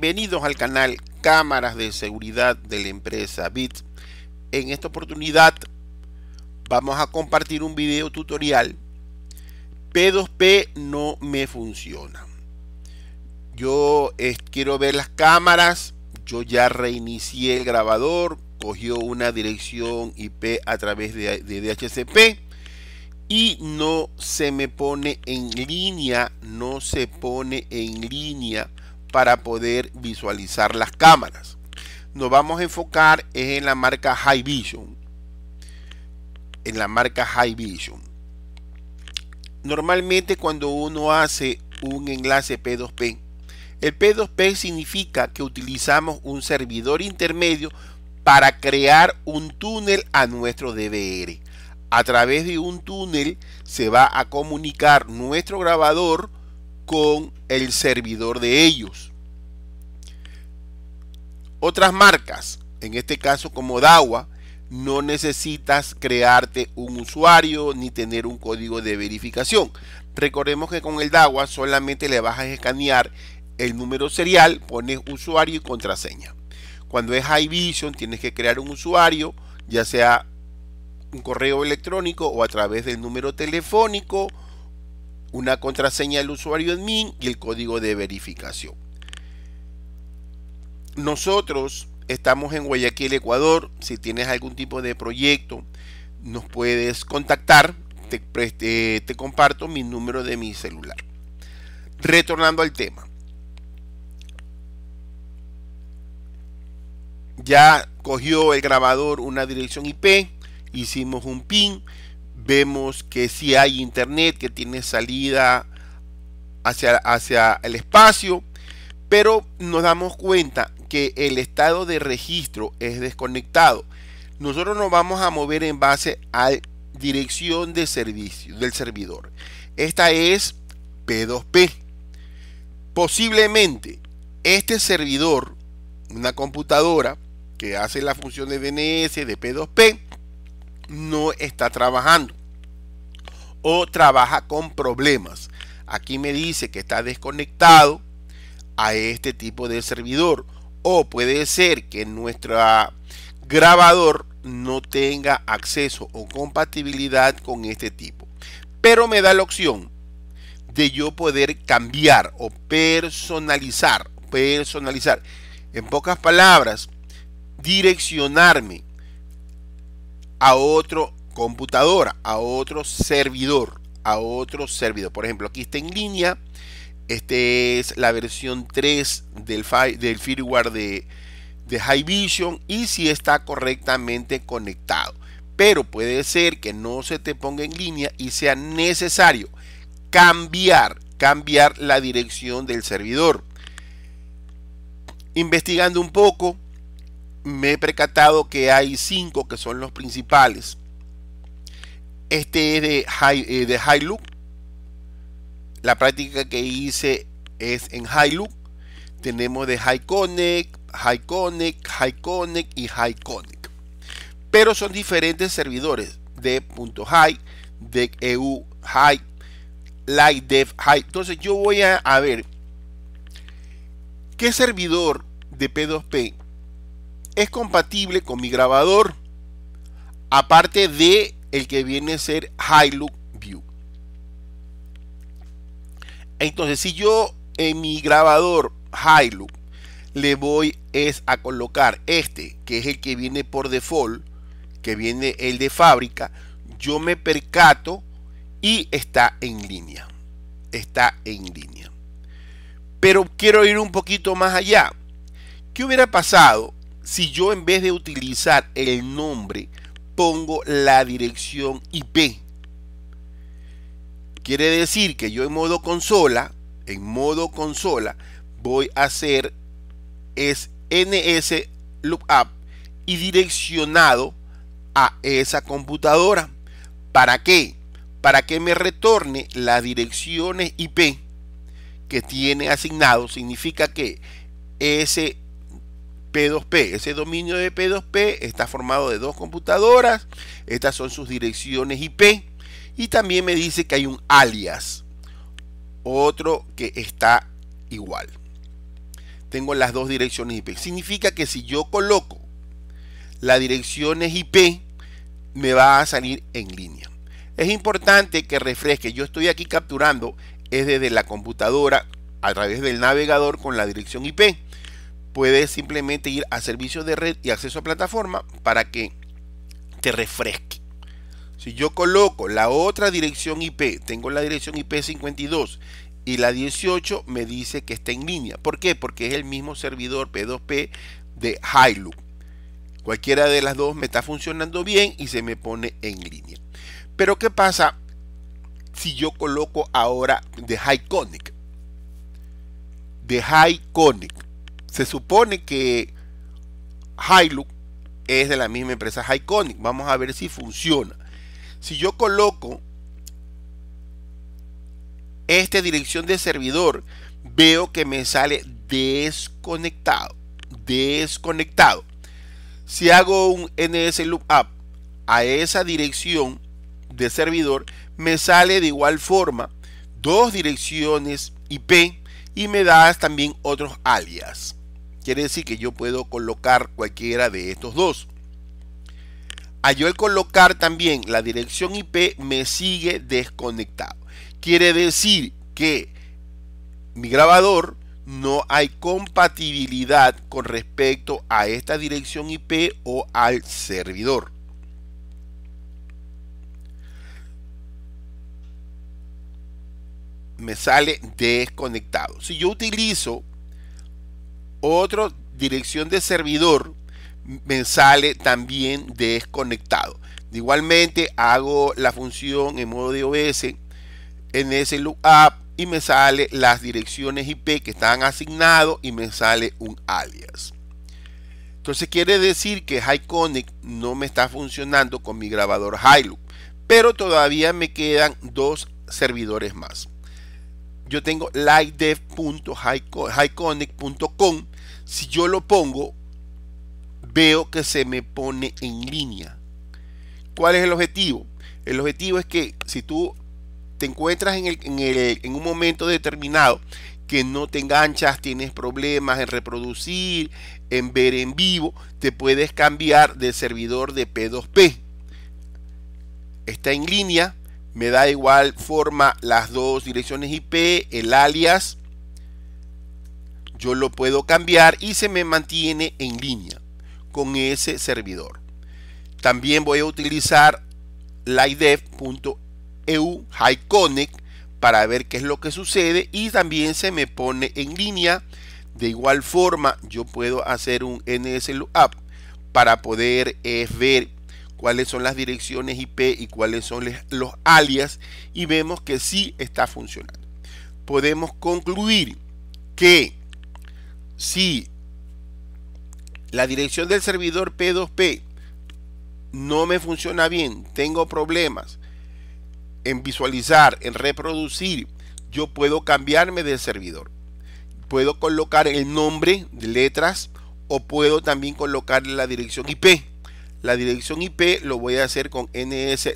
Bienvenidos al canal Cámaras de Seguridad de la empresa BIT. En esta oportunidad vamos a compartir un video tutorial. P2P no me funciona. Yo quiero ver las cámaras. Yo ya reinicié el grabador. Cogió una dirección IP a través de DHCP. Y no se me pone en línea. No se pone en línea para poder visualizar las cámaras. Nos vamos a enfocar en la marca High Vision. En la marca High Vision. Normalmente cuando uno hace un enlace P2P, el P2P significa que utilizamos un servidor intermedio para crear un túnel a nuestro DVR. A través de un túnel se va a comunicar nuestro grabador con el servidor de ellos. Otras marcas, en este caso como DAWA, no necesitas crearte un usuario ni tener un código de verificación. Recordemos que con el DAWA solamente le vas a escanear el número serial, pones usuario y contraseña. Cuando es iVision tienes que crear un usuario, ya sea un correo electrónico o a través del número telefónico una contraseña del usuario admin y el código de verificación. Nosotros estamos en Guayaquil, Ecuador. Si tienes algún tipo de proyecto, nos puedes contactar. Te, comparto mi número de mi celular. Retornando al tema. Ya cogió el grabador una dirección IP, hicimos un pin vemos que si hay internet, que tiene salida hacia, hacia el espacio, pero nos damos cuenta que el estado de registro es desconectado. Nosotros nos vamos a mover en base a dirección de servicio del servidor. Esta es P2P. Posiblemente este servidor, una computadora que hace la función de DNS de P2P, no está trabajando o trabaja con problemas. Aquí me dice que está desconectado a este tipo de servidor o puede ser que nuestro grabador no tenga acceso o compatibilidad con este tipo. Pero me da la opción de yo poder cambiar o personalizar, personalizar. En pocas palabras, direccionarme a otro computadora, a otro servidor, a otro servidor. Por ejemplo, aquí está en línea. este es la versión 3 del, del firmware de, de High Vision y si está correctamente conectado. Pero puede ser que no se te ponga en línea y sea necesario cambiar, cambiar la dirección del servidor. Investigando un poco, me he percatado que hay cinco que son los principales. Este es de, High eh, de Look La práctica que hice es en High Look Tenemos de High Connect High Connect y High Connect Pero son diferentes servidores de punto .high, de .eu high, Dev high. Entonces yo voy a, a ver qué servidor de P2P es compatible con mi grabador, aparte de el que viene a ser Hilux View. Entonces, si yo en mi grabador Hilux le voy es a colocar este, que es el que viene por default, que viene el de fábrica, yo me percato y está en línea. Está en línea. Pero quiero ir un poquito más allá. ¿Qué hubiera pasado si yo en vez de utilizar el nombre pongo la dirección IP. Quiere decir que yo en modo consola, en modo consola, voy a hacer es NS Lookup y direccionado a esa computadora. ¿Para qué? Para que me retorne las direcciones IP que tiene asignado. Significa que ese P2P. Ese dominio de P2P está formado de dos computadoras. Estas son sus direcciones IP. Y también me dice que hay un alias. Otro que está igual. Tengo las dos direcciones IP. Significa que si yo coloco las direcciones IP, me va a salir en línea. Es importante que refresque. Yo estoy aquí capturando es desde la computadora a través del navegador con la dirección IP puedes simplemente ir a servicios de red y acceso a plataforma para que te refresque. Si yo coloco la otra dirección IP, tengo la dirección IP52 y la 18 me dice que está en línea. ¿Por qué? Porque es el mismo servidor P2P de Hilo. Cualquiera de las dos me está funcionando bien y se me pone en línea. Pero ¿qué pasa si yo coloco ahora de High De High se supone que Hilux es de la misma empresa Hyconic. Vamos a ver si funciona. Si yo coloco esta dirección de servidor, veo que me sale desconectado. Desconectado. Si hago un NS a esa dirección de servidor, me sale de igual forma dos direcciones IP y me das también otros alias. Quiere decir que yo puedo colocar cualquiera de estos dos. A ah, yo el colocar también la dirección IP me sigue desconectado. Quiere decir que mi grabador no hay compatibilidad con respecto a esta dirección IP o al servidor. Me sale desconectado. Si yo utilizo otro, dirección de servidor, me sale también desconectado. Igualmente hago la función en modo de OS en ese lookup y me sale las direcciones IP que están asignados y me sale un alias. Entonces quiere decir que HiConnect no me está funcionando con mi grabador HiLook pero todavía me quedan dos servidores más. Yo tengo lightdev.hiconnect.com si yo lo pongo, veo que se me pone en línea. ¿Cuál es el objetivo? El objetivo es que si tú te encuentras en, un momento determinado que no te enganchas, tienes problemas en reproducir, en ver en vivo, te puedes cambiar de servidor de P2P. Está en línea, me da igual forma las dos direcciones IP, el alias yo lo puedo cambiar y se me mantiene en línea con ese servidor. También voy a utilizar e high connect para ver qué es lo que sucede y también se me pone en línea. De igual forma, yo puedo hacer un NSLookup para poder eh, ver cuáles son las direcciones IP y cuáles son los alias y vemos que sí está funcionando. Podemos concluir que si la dirección del servidor P2P no me funciona bien, tengo problemas en visualizar, en reproducir, yo puedo cambiarme de servidor. Puedo colocar el nombre de letras o puedo también colocar la dirección IP. La dirección IP lo voy a hacer con NS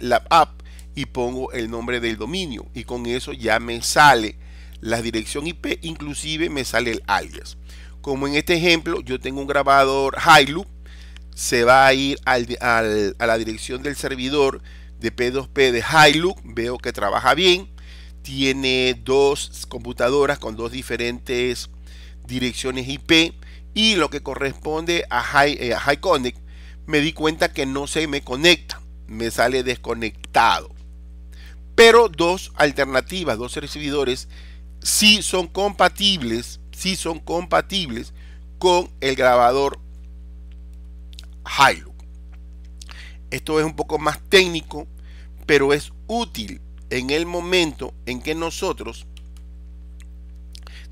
y pongo el nombre del dominio y con eso ya me sale la dirección IP, inclusive me sale el alias como en este ejemplo yo tengo un grabador Hilux, se va a ir a la dirección del servidor de P2P de Hilux, veo que trabaja bien, tiene dos computadoras con dos diferentes direcciones IP y lo que corresponde a High, eh, me di cuenta que no se me conecta, me sale desconectado. Pero dos alternativas, dos servidores, sí son compatibles si son compatibles con el grabador Hilux. Esto es un poco más técnico, pero es útil en el momento en que nosotros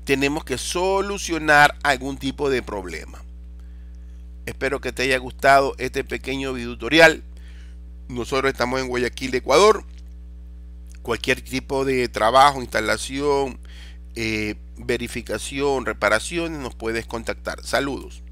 tenemos que solucionar algún tipo de problema. Espero que te haya gustado este pequeño tutorial Nosotros estamos en Guayaquil, Ecuador. Cualquier tipo de trabajo, instalación, eh, verificación, reparaciones, nos puedes contactar. Saludos.